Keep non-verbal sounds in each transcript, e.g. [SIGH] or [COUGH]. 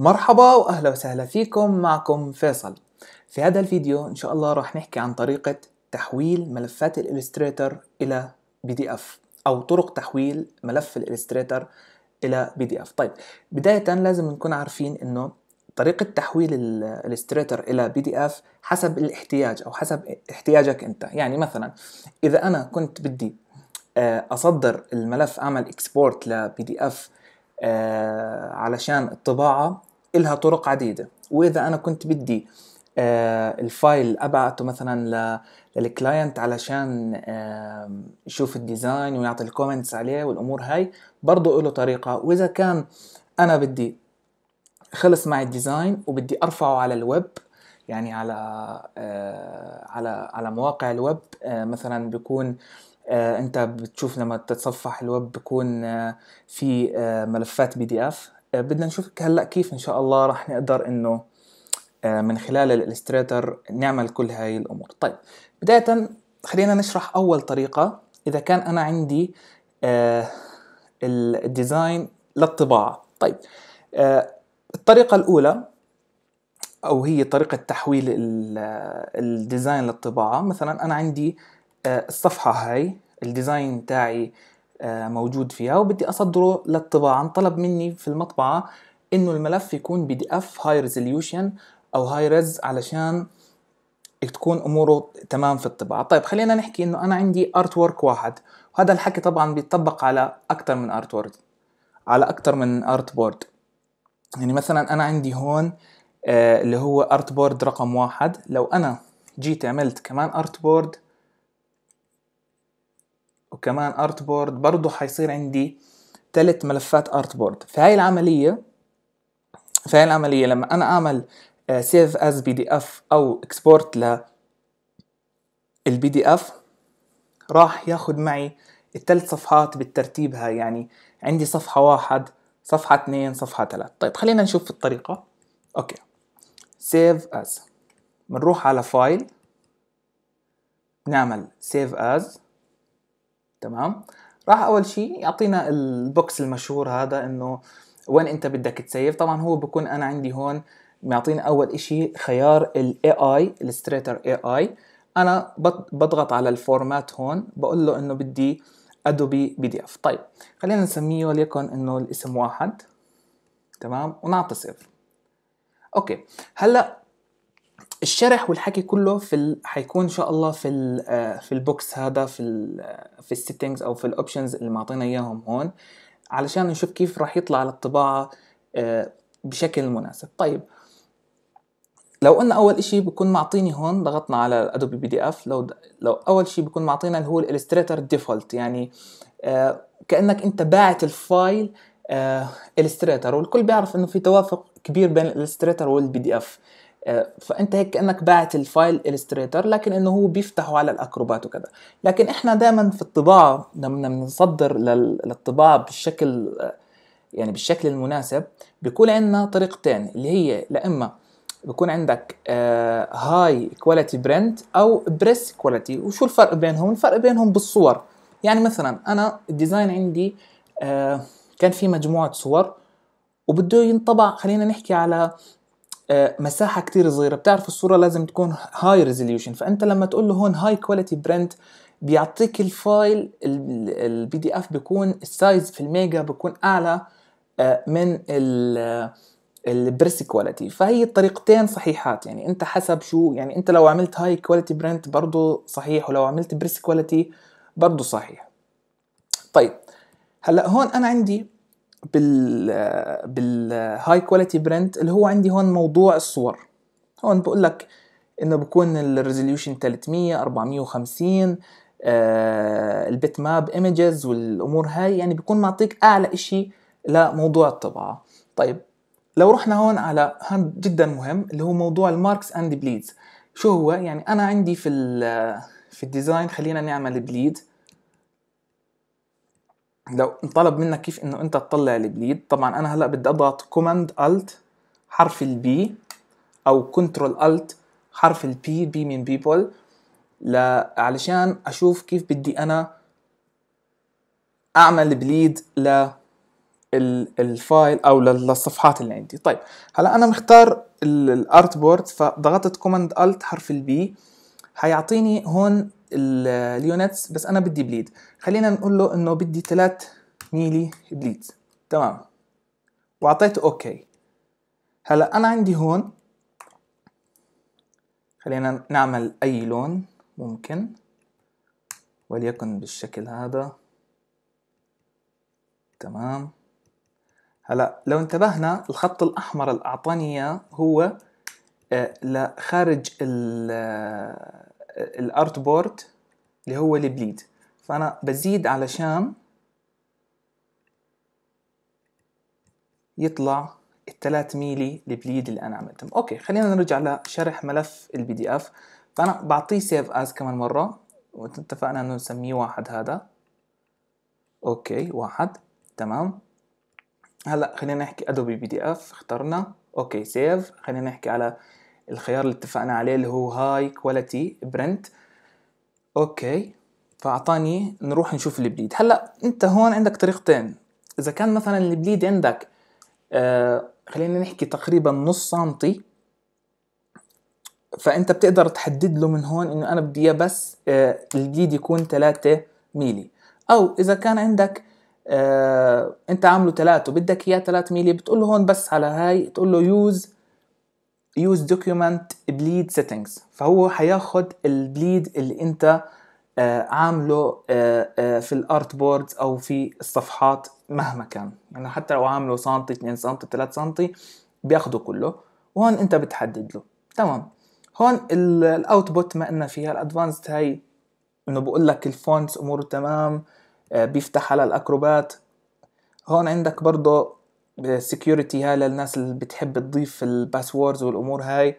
مرحبا واهلا وسهلا فيكم معكم فيصل في هذا الفيديو ان شاء الله راح نحكي عن طريقة تحويل ملفات الالستريتر الى بي دي اف او طرق تحويل ملف الالستريتر الى بي دي اف طيب بداية لازم نكون عارفين انه طريقة تحويل الالستريتر الى بي دي اف حسب الاحتياج او حسب احتياجك انت يعني مثلا اذا انا كنت بدي آه، اصدر الملف اعمل اكسبورت لبي دي اف علشان الطباعة إلها طرق عديدة وإذا أنا كنت بدي آه، الفايل ابعته مثلا للكلاينت علشان يشوف الديزاين ويعطي الكومنتس عليه والامور هاي برضه له طريقه واذا كان انا بدي خلص معي الديزاين وبدي ارفعه على الويب يعني على آه، على على مواقع الويب آه، مثلا بيكون انت بتشوف لما تتصفح الويب بيكون في ملفات بي دي اف آه، بدنا نشوف هلا كيف ان شاء الله راح نقدر انه آه، من خلال الالستريتر نعمل كل هاي الامور طيب بدايه خلينا نشرح اول طريقه اذا كان انا عندي آه، الديزاين للطباعه طيب الطريقه الاولى او هي طريقه تحويل الديزاين للطباعه مثلا انا عندي الصفحه هاي الديزاين تاعي آه، موجود فيها وبدي اصدره للطباعه طلب مني في المطبعه انه الملف يكون بي دي اف هاي ريزوليوشن او هاي ريز علشان تكون اموره تمام في الطباعه طيب خلينا نحكي انه انا عندي ارت وورك واحد وهذا الحكي طبعا بيتطبق على اكثر من ارت وورد على اكثر من ارت بورد يعني مثلا انا عندي هون آه اللي هو ارت بورد رقم واحد لو انا جيت عملت كمان ارت بورد وكمان ارت بورد برضه حيصير عندي ثلاث ملفات ارت بورد هاي العمليه هاي العمليه لما انا اعمل سيف از بي دي اف او اكسبورت ل البي دي اف راح ياخد معي الثلاث صفحات بالترتيب هاي يعني عندي صفحة واحد صفحة اثنين صفحة ثلاث طيب خلينا نشوف الطريقة اوكي سيف از بنروح على فايل نعمل سيف از تمام راح اول شيء يعطينا البوكس المشهور هذا انه وين انت بدك تسيف طبعا هو بكون انا عندي هون معطينا اول شيء خيار الاي اي الستريتر اي اي انا بضغط على الفورمات هون بقول له انه بدي ادوبي بي دي اف طيب خلينا نسميه وليكن انه الاسم واحد تمام ونعطي صفر اوكي هلا الشرح والحكي كله في ال... حيكون ان شاء الله في ال... آه، في البوكس هذا في ال... آه، في السيتنجز او في الاوبشنز اللي معطينا اياهم هون علشان نشوف كيف راح يطلع على الطباعه آه، بشكل مناسب طيب لو قلنا اول اشي بكون معطيني هون ضغطنا على ادوبي بي دي اف لو لو اول شيء بكون معطينا اللي هو الالستريتور ديفولت يعني كانك انت باعت الفايل الستريتر والكل بيعرف انه في توافق كبير بين الالستريتور والبي دي اف آه، فانت هيك كانك باعت الفايل الستريتر لكن انه هو بيفتحه على الاكروبات وكذا لكن احنا دائما في الطباعه لما بنصدر للطباعه بالشكل آه، يعني بالشكل المناسب بيكون عندنا طريقتين اللي هي لا اما بيكون عندك هاي كواليتي برنت او بريس كواليتي وشو الفرق بينهم الفرق بينهم بالصور يعني مثلا انا الديزاين عندي آه، كان في مجموعه صور وبده ينطبع خلينا نحكي على آه، مساحه كتير صغيره بتعرف الصوره لازم تكون هاي ريزوليوشن فانت لما تقول له هون هاي كواليتي برنت بيعطيك الفايل البي دي اف بيكون السايز في الميجا بيكون اعلى آه، من البرس البريس كواليتي فهي الطريقتين صحيحات يعني انت حسب شو يعني انت لو عملت هاي كواليتي برنت برضه صحيح ولو عملت بريس كواليتي برضه صحيح طيب هلا هون انا عندي بال بالهاي كواليتي برنت اللي هو عندي هون موضوع الصور هون بقول لك انه بكون الريزوليوشن 300 450 آه البيت ماب ايمجز والامور هاي يعني بيكون معطيك اعلى شيء لموضوع الطباعه طيب لو رحنا هون على هون جدا مهم اللي هو موضوع الماركس اند بليدز شو هو يعني انا عندي في في الديزاين خلينا نعمل بليد لو انطلب منك كيف انه انت تطلع البليد طبعا انا هلا بدي اضغط كوماند الت حرف البي او كنترول الت حرف البي بي من بيبول ل علشان اشوف كيف بدي انا اعمل بليد ل الفايل او للصفحات اللي عندي طيب هلا انا مختار الارت بورد فضغطت كوماند الت حرف البي هيعطيني هون اليونتس بس انا بدي بليد خلينا نقول له انه بدي 3 ميلي بليد تمام واعطيته اوكي هلا انا عندي هون خلينا نعمل اي لون ممكن وليكن بالشكل هذا تمام هلا لو انتبهنا الخط الاحمر اللي اعطاني اياه هو آه، لخارج ال آه، الارت بورد اللي هو البليد فانا بزيد علشان يطلع الثلاث ميلي البليد اللي انا عملتهم اوكي خلينا نرجع لشرح ملف البي دي اف فانا بعطيه سيف از كمان مره واتفقنا انه نسميه واحد هذا اوكي واحد تمام هلا خلينا نحكي ادوبي بي دي اف اخترنا اوكي سيف خلينا نحكي على الخيار اللي اتفقنا عليه اللي هو هاي كواليتي برنت اوكي فاعطاني نروح نشوف البليد هلا انت هون عندك طريقتين اذا كان مثلا البليد عندك آه خلينا نحكي تقريبا نص سنتي فانت بتقدر تحدد له من هون انه انا بدي اياه بس آه البليد يكون 3 ميلي او اذا كان عندك آه انت عامله 3 وبدك اياه 3 ميلي بتقول له هون بس على هاي تقول له يوز use document bleed settings فهو هياخد البليد اللي انت آه، عامله آه، آه، في الارت بوردز او في الصفحات مهما كان يعني حتى لو عامله سنتي 2 سنتي 3 سنتي بياخده كله وهون انت بتحدد له تمام هون الاوتبوت ما قلنا فيها الادفانسد هاي انه بقول لك الفونتس اموره تمام بيفتح على الاكروبات هون عندك برضه سكيورتي هاي للناس اللي بتحب تضيف الباسوردز والامور هاي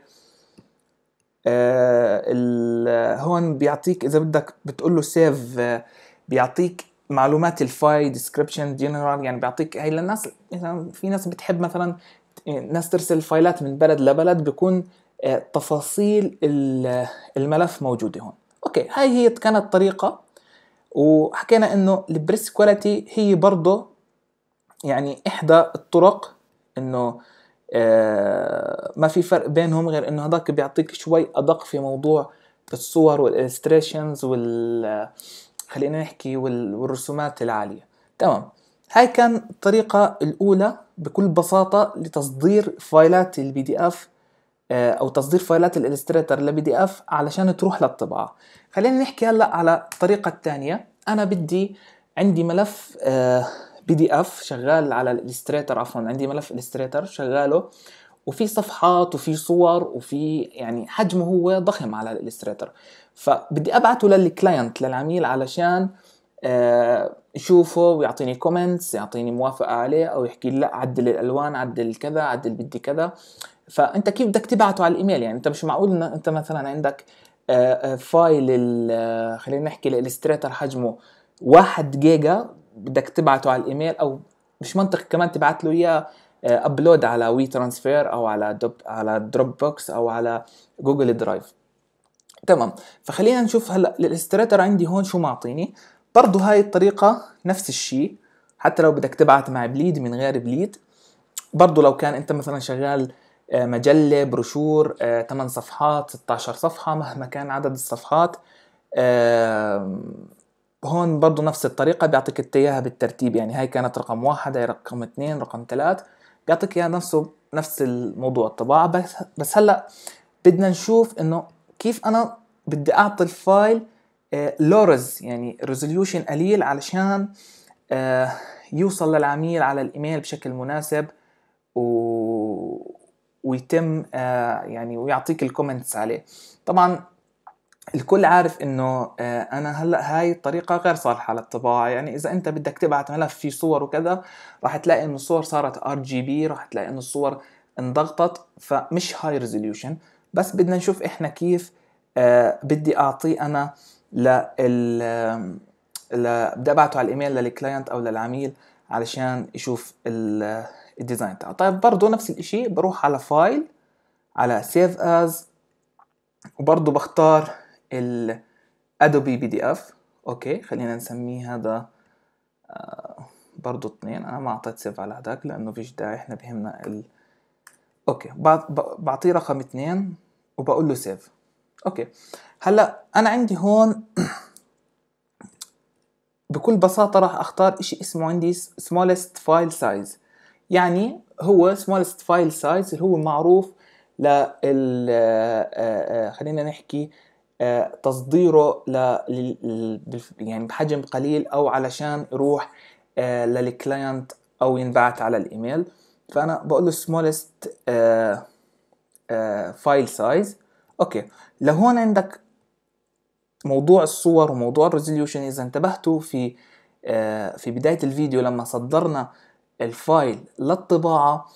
آه هون بيعطيك اذا بدك بتقول له سيف آه، بيعطيك معلومات الفايل ديسكريبشن جنرال يعني بيعطيك هي للناس يعني في ناس بتحب مثلا ناس ترسل فايلات من بلد لبلد بيكون آه تفاصيل الملف موجوده هون اوكي هاي هي كانت طريقه وحكينا انه البريس كواليتي هي برضه يعني احدى الطرق انه آه، ما في فرق بينهم غير انه هذاك بيعطيك شوي ادق في موضوع الصور والالستريشنز وال خلينا نحكي والرسومات العاليه تمام هاي كان الطريقه الاولى بكل بساطه لتصدير فايلات البي دي اف آه، او تصدير فايلات الالستريتر لبي دي اف علشان تروح للطباعه خلينا نحكي هلا على الطريقه الثانيه انا بدي عندي ملف آه بي دي اف شغال على الالستريتر عفوا عندي ملف الستريتر شغاله وفي صفحات وفي صور وفي يعني حجمه هو ضخم على الالستريتر فبدي ابعته للكلاينت للعميل علشان آه، يشوفه ويعطيني كومنتس يعطيني موافقه عليه او يحكي لي لا عدل الالوان عدل كذا عدل بدي كذا فانت كيف بدك تبعته على الايميل يعني انت مش معقول ان انت مثلا عندك فايل آه، آه، خلينا نحكي الالستريتر حجمه واحد جيجا بدك تبعته على الايميل او مش منطقي كمان تبعت له اياه ابلود آه، على وي ترانسفير او على دوب على دروب بوكس او على جوجل درايف تمام فخلينا نشوف هلا الاستريتر عندي هون شو معطيني برضه هاي الطريقه نفس الشيء حتى لو بدك تبعت مع بليد من غير بليد برضه لو كان انت مثلا شغال آه، مجله بروشور 8 آه، صفحات 16 صفحه مهما كان عدد الصفحات هون برضو نفس الطريقة بيعطيك اياها بالترتيب يعني هاي كانت رقم واحد هاي رقم اثنين رقم ثلاث بيعطيك اياها نفسه نفس الموضوع الطباعة بس بس هلا بدنا نشوف انه كيف انا بدي اعطي الفايل آه، لورز يعني ريزوليوشن قليل علشان آه، يوصل للعميل على الايميل بشكل مناسب و... ويتم آه، يعني ويعطيك الكومنتس عليه طبعا الكل عارف انه آه، انا هلا هاي الطريقه غير صالحه للطباعه يعني اذا انت بدك تبعت ملف فيه صور وكذا راح تلاقي انه الصور صارت ار جي بي راح تلاقي انه الصور انضغطت فمش هاي ريزوليوشن بس بدنا نشوف احنا كيف آه، بدي اعطيه انا لل بدي ابعته على الايميل للكلاينت او للعميل علشان يشوف الديزاين آه، تاعه طيب برضه نفس الشيء بروح على فايل على سيف از وبرضه بختار الادوبي بي دي اف اوكي خلينا نسميه هذا برضه آه، برضو اثنين انا ما اعطيت سيف على هذاك لانه فيش داعي احنا بهمنا ال اوكي بعطيه رقم اثنين وبقول له سيف اوكي هلا انا عندي هون [CLEARS THROAT] بكل بساطه راح اختار اشي اسمه عندي smallest file size يعني هو smallest file size اللي هو معروف لل آه، آه، خلينا نحكي تصديره ل... يعني بحجم قليل او علشان يروح آه، للكلاينت او ينبعت على الايميل فانا بقول له smallest آه، آه، file size اوكي لهون عندك موضوع الصور وموضوع الريزوليوشن اذا انتبهتوا في في بدايه الفيديو لما صدرنا الفايل للطباعه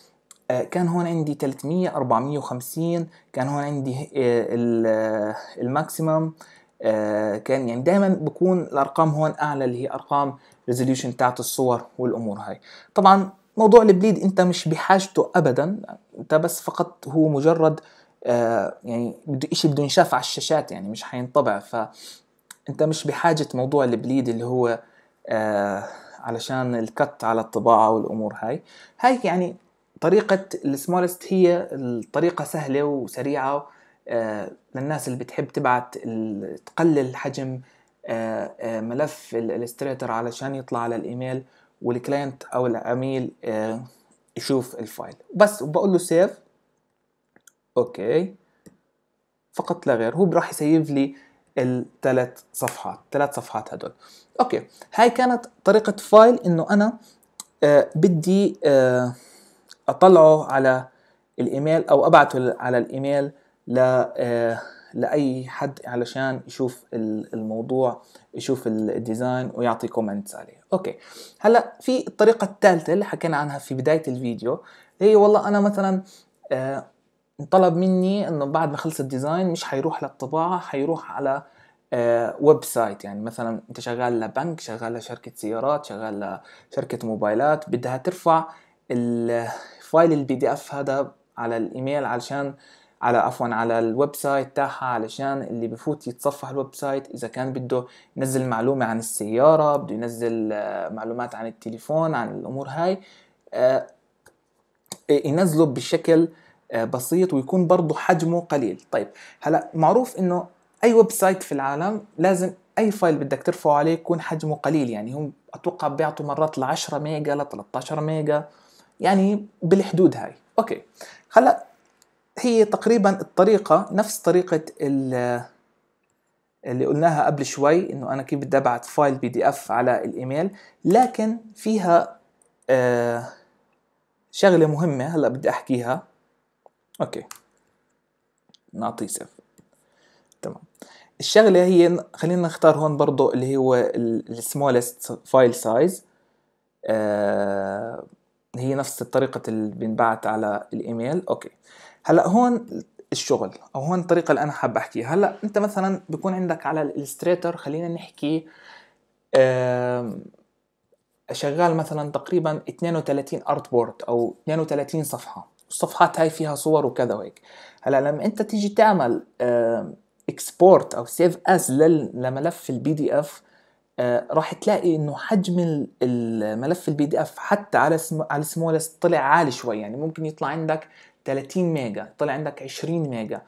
آه، كان هون عندي 300 450 كان هون عندي آه، آه، الماكسيمم كان يعني دائما بكون الارقام هون اعلى اللي هي ارقام ريزوليوشن تاعت الصور والامور هاي طبعا موضوع البليد انت مش بحاجته ابدا انت بس فقط هو مجرد يعني بده شيء بده ينشاف على الشاشات يعني مش حينطبع ف انت مش بحاجة موضوع البليد اللي هو علشان الكت على الطباعة والأمور هاي هاي يعني طريقة السمولست هي الطريقة سهلة وسريعة آه، للناس اللي بتحب تبعت تقلل حجم آه، آه، ملف الالستريتر علشان يطلع على الايميل والكلاينت او العميل يشوف الفايل بس وبقول له سيف اوكي فقط لا غير هو راح يسيف لي الثلاث صفحات ثلاث صفحات هدول اوكي هاي كانت طريقة فايل انه انا بدي آه اطلعه على الايميل او ابعته على الايميل ل آه، لاي حد علشان يشوف الموضوع يشوف الديزاين ويعطي كومنتس عليه اوكي هلا في الطريقه الثالثه اللي حكينا عنها في بدايه الفيديو هي والله انا مثلا آه طلب مني انه بعد ما خلص الديزاين مش حيروح للطباعه حيروح على ويب آه، سايت يعني مثلا انت شغال لبنك شغال لشركه سيارات شغال لشركه موبايلات بدها ترفع الفايل البي دي اف هذا على الايميل علشان على عفوا على الويب سايت تاعها علشان اللي بفوت يتصفح الويب سايت اذا كان بده ينزل معلومه عن السياره بده ينزل آه، معلومات عن التليفون عن الامور هاي آه، ينزله بشكل آه، بسيط ويكون برضه حجمه قليل طيب هلا معروف انه اي ويب سايت في العالم لازم اي فايل بدك ترفعه عليه يكون حجمه قليل يعني هم اتوقع بيعطوا مرات ل 10 ميجا ل 13 ميجا يعني بالحدود هاي اوكي هلا هي تقريبا الطريقة نفس طريقة اللي قلناها قبل شوي انه انا كيف بدي ابعت فايل بي دي اف على الايميل لكن فيها آه، شغلة مهمة هلا بدي احكيها اوكي نعطيه سيف تمام الشغلة هي خلينا نختار هون برضو اللي هو السمولست فايل سايز هي نفس طريقة اللي بينبعت على الايميل اوكي هلا هون الشغل او هون الطريقة اللي انا حاب احكيها هلا انت مثلا بكون عندك على الالستريتر خلينا نحكي شغال مثلا تقريبا 32 ارت بورد او 32 صفحة الصفحات هاي فيها صور وكذا وهيك هلا لما انت تيجي تعمل اكسبورت او سيف أز لملف البي دي اف آه، راح تلاقي انه حجم الملف البي دي اف حتى على على سمولست طلع عالي شوي يعني ممكن يطلع عندك 30 ميجا طلع عندك 20 ميجا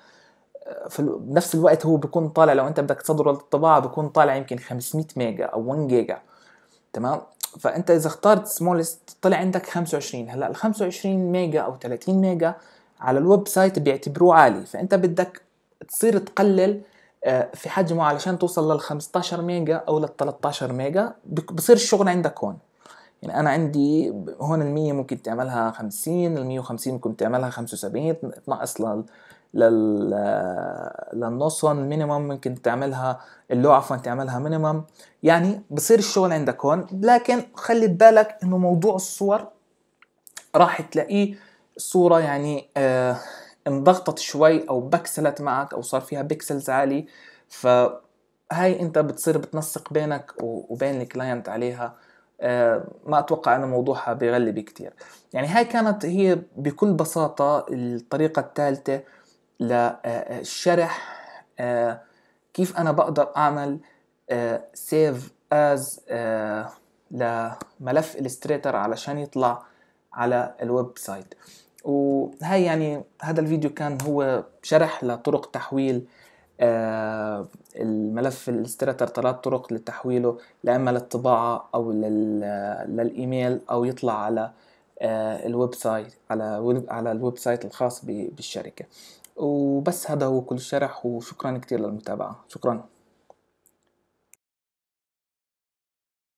آه، في نفس الوقت هو بيكون طالع لو انت بدك تصدره للطباعه بيكون طالع يمكن 500 ميجا او 1 جيجا تمام فانت اذا اخترت سمولست طلع عندك 25 هلا ال 25 ميجا او 30 ميجا على الويب سايت بيعتبروه عالي فانت بدك تصير تقلل آه، في حجمه علشان توصل لل 15 ميجا او لل 13 ميجا بصير الشغل عندك هون يعني انا عندي هون ال 100 ممكن تعملها 50 ال 150 ممكن تعملها 75 تنقص لل لل للنص هون المينيمم ممكن تعملها اللو عفوا تعملها مينيمم يعني بصير الشغل عندك هون لكن خلي بالك انه موضوع الصور راح تلاقيه صورة يعني آه انضغطت شوي او بكسلت معك او صار فيها بيكسلز عالي فهاي انت بتصير بتنسق بينك وبين الكلاينت عليها آه، ما اتوقع انه موضوعها بيغلب كتير يعني هاي كانت هي بكل بساطة الطريقة الثالثة للشرح آه، آه، كيف انا بقدر اعمل سيف از لملف الستريتر علشان يطلع على الويب سايت وهي يعني هذا الفيديو كان هو شرح لطرق تحويل آه الملف الاستراتر ثلاث طرق لتحويله لإما للطباعة أو للإيميل أو يطلع على آه الويب سايت على على الويب سايت الخاص بالشركة وبس هذا هو كل الشرح وشكرا كثير للمتابعة شكرا